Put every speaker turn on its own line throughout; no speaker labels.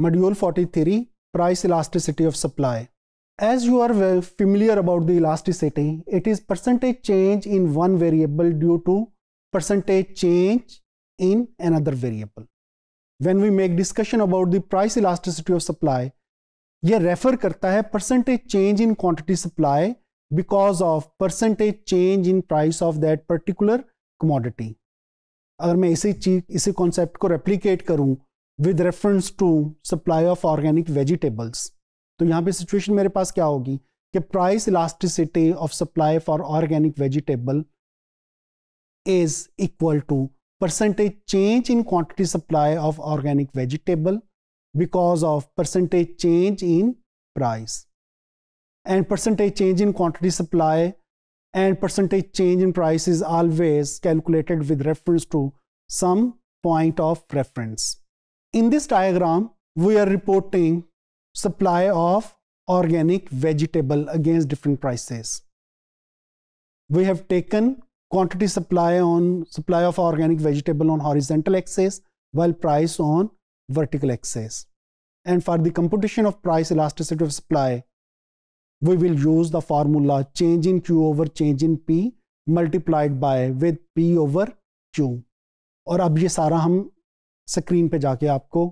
Module 43 Price Elasticity of Supply. As you are well familiar about the elasticity, it is percentage change in one variable due to percentage change in another variable. When we make discussion about the price elasticity of supply, यह refer करता है percentage change in quantity supply because of percentage change in price of that particular commodity अगर मैं इसी चीज इसी concept को replicate करूं with reference to supply of organic vegetables तो यहाँ पे सिचुएशन मेरे पास क्या होगी कि price elasticity of supply for organic vegetable is equal to percentage change in quantity supply of organic vegetable because of percentage change in price and percentage change in quantity supply and percentage change in price is always calculated with reference to some point of reference in this diagram, we are reporting supply of organic vegetable against different prices. We have taken quantity supply on supply of organic vegetable on horizontal axis while price on vertical axis. And for the computation of price elasticity of supply, we will use the formula change in Q over change in P multiplied by with P over Q. और अब ये सारा हम screen पे जाके आपको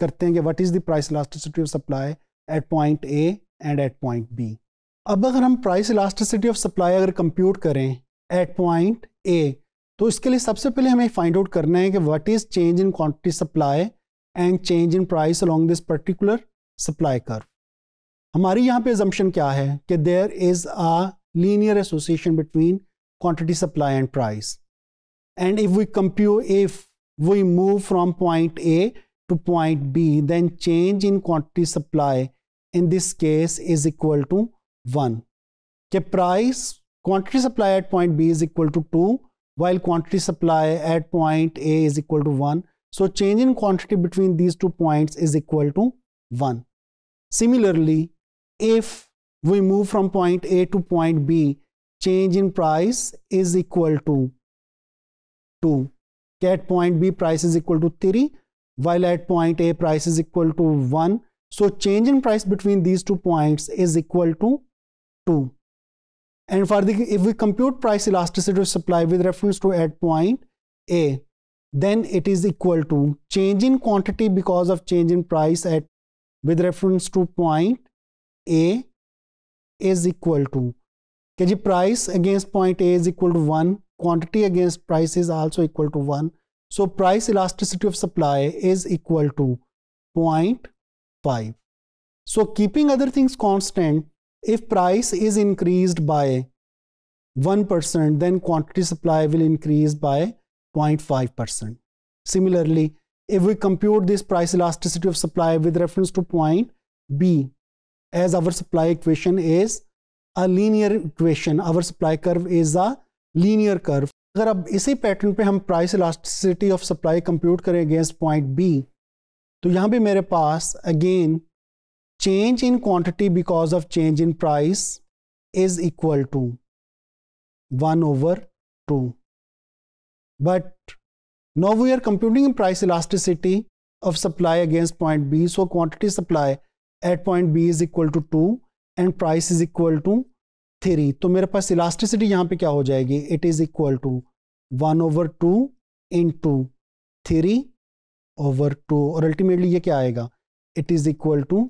करते हैं कि what is the price elasticity of supply at point A and at point B अब अगर हम प्राइस इलास्टिसिटी ऑफ सप्लाई अगर कंप्यूट करें एट पॉइंट ए तो इसके लिए सबसे पहले हमें फाइंड आउट करना है कि what is change in quantity supply and change in price along this particular supply curve हमारी यहाँ पे एजम्पन क्या है कि there is a linear association between quantity supply and price and if we compute if we move from point A to point B, then change in quantity supply in this case is equal to 1. The price quantity supply at point B is equal to 2 while quantity supply at point A is equal to 1. So change in quantity between these two points is equal to 1. Similarly, if we move from point A to point B, change in price is equal to 2 at point B price is equal to 3 while at point A price is equal to 1. So change in price between these two points is equal to 2. And for the, if we compute price elasticity of supply with reference to at point A, then it is equal to change in quantity because of change in price at with reference to point A is equal to. KG price against point A is equal to 1 quantity against price is also equal to 1. So price elasticity of supply is equal to 0.5. So keeping other things constant, if price is increased by 1%, then quantity supply will increase by 0.5%. Similarly, if we compute this price elasticity of supply with reference to point B, as our supply equation is a linear equation, our supply curve is a linear curve अगर अब इसी pattern पे हम price elasticity of supply compute करें against point B तो यहाँ भी मेरे पास again change in quantity because of change in price is equal to one over two but no we are computing price elasticity of supply against point B so quantity supply at point B is equal to two and price is equal to three तो मेरे पास elasticity यहाँ पे क्या हो जाएगी it is equal to one over two into three over two और ultimately ये क्या आएगा it is equal to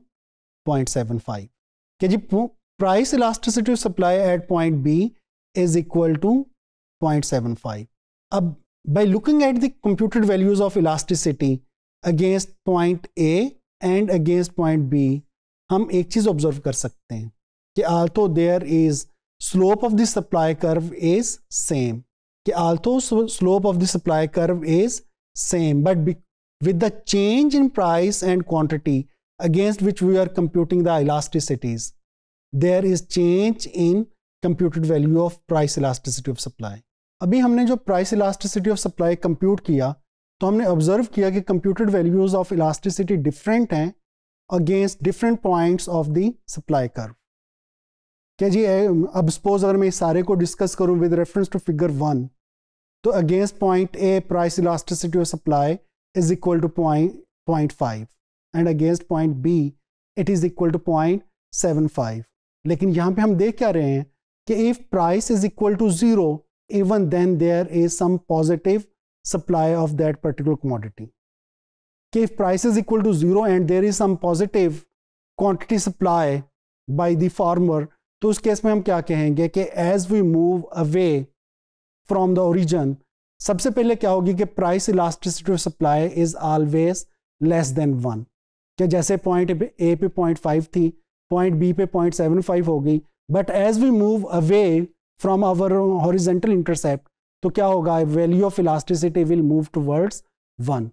point seven five क्या जी price elasticity of supply at point B is equal to point seven five अब by looking at the computed values of elasticity against point A and against point B हम एक चीज़ observe कर सकते हैं कि although there is slope of the supply curve is same कि although slope of the supply curve is same but with the change in price and quantity against which we are computing the elasticities there is change in computed value of price elasticity of supply अभी हमने जो price elasticity of supply compute किया तो हमने observe किया कि computed values of elasticity different हैं against different points of the supply curve क्या जी अब सपोज अगर मैं सारे को डिस्कस करूं with reference to figure one तो against point A price elasticity of supply is equal to point point five and against point B it is equal to point seven five लेकिन यहां पे हम देख क्या रहे हैं कि if price is equal to zero even then there is some positive supply of that particular commodity कि if price is equal to zero and there is some positive quantity supply by the farmer तो उस case में हम क्या कहेंगे कि as we move away from the origin सबसे पहले क्या होगी कि price elasticity of supply is always less than one क्या जैसे पॉइंट ए पे पॉइंट फाइव थी पॉइंट बी पे पॉइंट सेवन फाइव हो गई but as we move away from our horizontal intercept तो क्या होगा value of elasticity will move towards one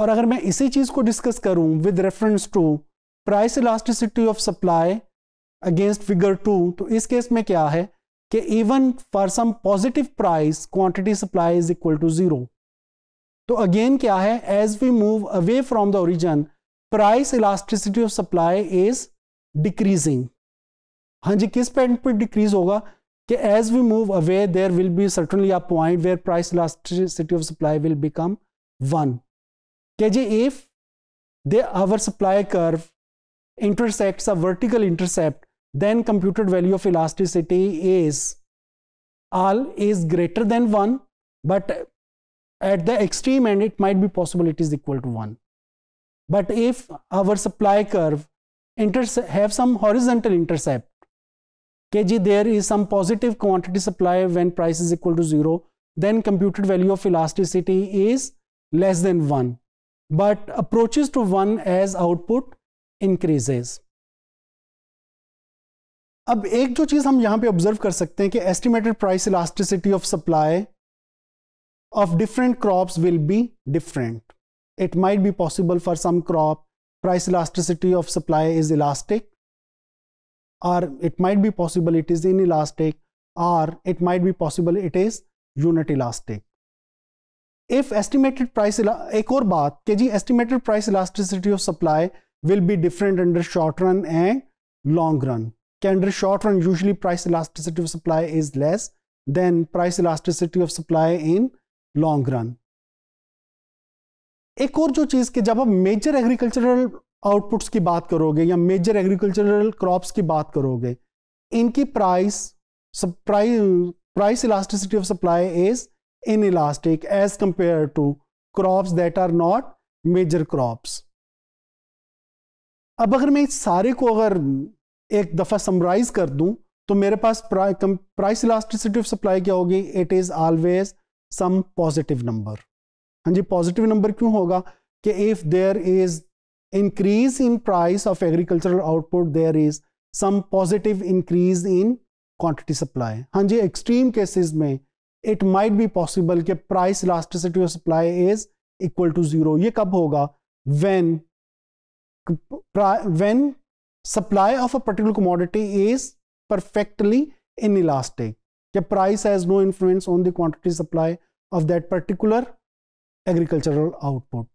और अगर मैं इसी चीज़ को डिस्कस करूं with reference to price elasticity of supply against figure two तो इस केस में क्या है कि even for some positive price quantity supply is equal to zero तो अगेन क्या है as we move away from the origin price elasticity of supply is decreasing हाँ जी किस पॉइंट पर डिक्रीज होगा कि as we move away there will be certainly a point where price elasticity of supply will become one के जी if they our supply curve intersects a vertical intercept then computed value of elasticity is all is greater than 1 but at the extreme end it might be possible it is equal to 1 but if our supply curve have some horizontal intercept kg there is some positive quantity supply when price is equal to 0 then computed value of elasticity is less than 1 but approaches to 1 as output increases अब एक जो चीज हम यहां पे observe कर सकते हैं कि estimated price elasticity of supply of different crop will be different it might be possible for some crop price elasticity of supply is elastic और it might be possible it is inelastic और it might be possible it is unit elastic if estimated price एक और बात कि जी estimated price elasticity of supply will be different under short run and long run कि under short run usually price elasticity of supply is less than price elasticity of supply in long run एक और जो चीज़ कि जब आप major agricultural outputs की बात करोगे या मेजर एग्रीकल्चरल क्रॉप्स की बात करोगे इनकी price price elasticity of supply is inelastic as compare to crops that are not major crops अब अगर मैं इस सारे को अगर एक दफ़ा समराइज कर दूँ तो मेरे पास प्राइस इलास्टिसिटी ऑफ सप्लाई क्या होगी it is always some positive number हाँ जी पॉजिटिव नंबर क्यों होगा कि if there is increase in price of agricultural output there is some positive increase in quantity supply हाँ जी एक्सट्रीम केसेस में इट माइट बी पॉसिबल कि price elasticity of supply is equal to zero कब होगा when when supply of a particular commodity is perfectly inelastic. The price has no influence on the quantity supply of that particular agricultural output.